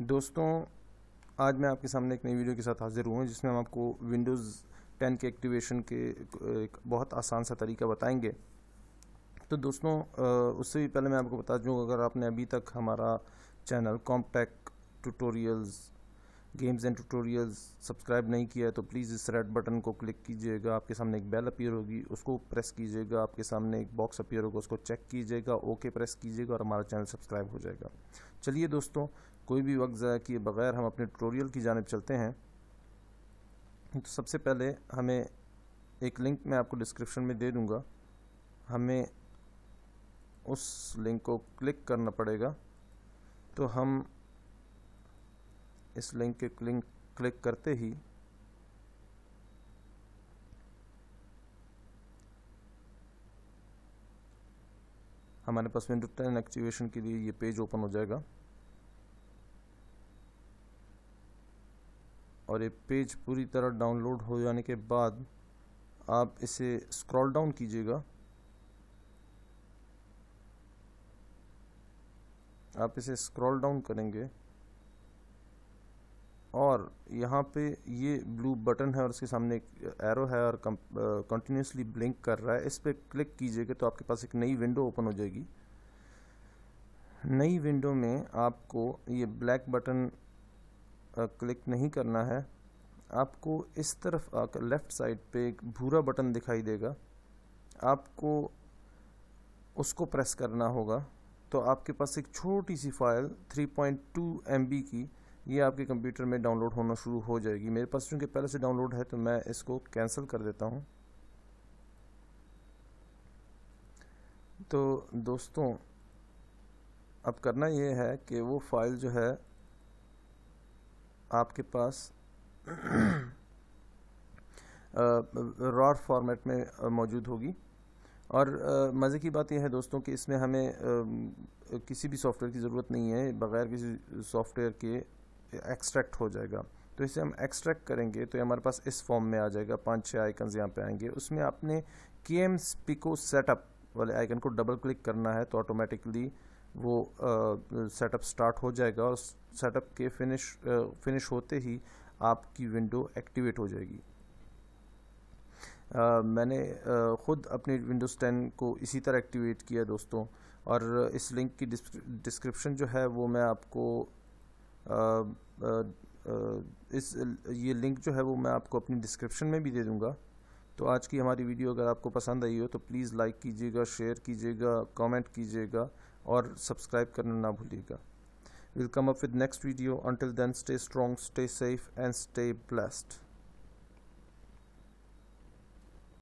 दोस्तों आज मैं आपके सामने एक नई वीडियो के साथ हाजिर हुआ हूँ जिसमें हम आपको विंडोज़ 10 के एक्टिवेशन के एक बहुत आसान सा तरीका बताएंगे तो दोस्तों उससे भी पहले मैं आपको बता दूँ अगर आपने अभी तक हमारा channel compact tutorials games and tutorials subscribe नहीं किया है तो प्लीज़ इस रेड बटन को क्लिक कीजिएगा आपके सामने एक बेल अपीयर होगी उसको प्रेस कीजिएगा आपके सामने एक बॉक्स अपीयर होगा उसको चेक कीजिएगा ओके प्रेस कीजिएगा और हमारा चैनल सब्सक्राइब हो जाएगा चलिए दोस्तों कोई भी वक्त ज़ाया किए बग़ैर हम अपने ट्यूटोरियल की जानब चलते हैं तो सबसे पहले हमें एक लिंक मैं आपको डिस्क्रिप्शन में दे दूँगा हमें उस लिंक को क्लिक करना पड़ेगा तो हम इस लिंक के क्लिंक क्लिक करते ही हमारे पास विंडो टेन एक्टिवेशन के लिए ये पेज ओपन हो जाएगा और ये पेज पूरी तरह डाउनलोड हो जाने के बाद आप इसे स्क्रॉल डाउन कीजिएगा आप इसे स्क्रॉल डाउन करेंगे और यहाँ पे ये ब्लू बटन है और उसके सामने एक एरो है और कंटिन्यूसली ब्लिंक कर रहा है इस पर क्लिक कीजिएगा तो आपके पास एक नई विंडो ओपन हो जाएगी नई विंडो में आपको ये ब्लैक बटन क्लिक नहीं करना है आपको इस तरफ आकर लेफ़्ट साइड पे एक भूरा बटन दिखाई देगा आपको उसको प्रेस करना होगा तो आपके पास एक छोटी सी फाइल 3.2 MB की ये आपके कंप्यूटर में डाउनलोड होना शुरू हो जाएगी मेरे पास चूँकि पहले से डाउनलोड है तो मैं इसको कैंसिल कर देता हूँ तो दोस्तों अब करना ये है कि वो फाइल जो है आपके पास रॉड फॉर्मेट में मौजूद होगी और मज़े की बात यह है दोस्तों कि इसमें हमें किसी भी सॉफ्टवेयर की ज़रूरत नहीं है बग़ैर किसी सॉफ्टवेयर के एक्सट्रैक्ट हो जाएगा तो इसे हम एक्सट्रैक्ट करेंगे तो हमारे पास इस फॉर्म में आ जाएगा पांच छः आइकन्स यहाँ पे आएंगे उसमें आपने के एम स्पीको सेटअप वाले आइकन को डबल क्लिक करना है तो ऑटोमेटिकली वो सेटअप स्टार्ट हो जाएगा और सेटअप के फिनिश फिनिश होते ही आपकी विंडो एक्टिवेट हो जाएगी Uh, मैंने uh, ख़ुद अपनी विंडोज़ 10 को इसी तरह एक्टिवेट किया दोस्तों और इस लिंक की डिस्क्रिप्शन जो है वो मैं आपको uh, इस ये लिंक जो है वो मैं आपको अपनी डिस्क्रिप्शन में भी दे दूँगा तो आज की हमारी वीडियो अगर आपको पसंद आई हो तो प्लीज़ लाइक कीजिएगा शेयर कीजिएगा कमेंट कीजिएगा और सब्सक्राइब करना ना भूलिएगा will come up with next video until then stay strong stay safe and stay blessed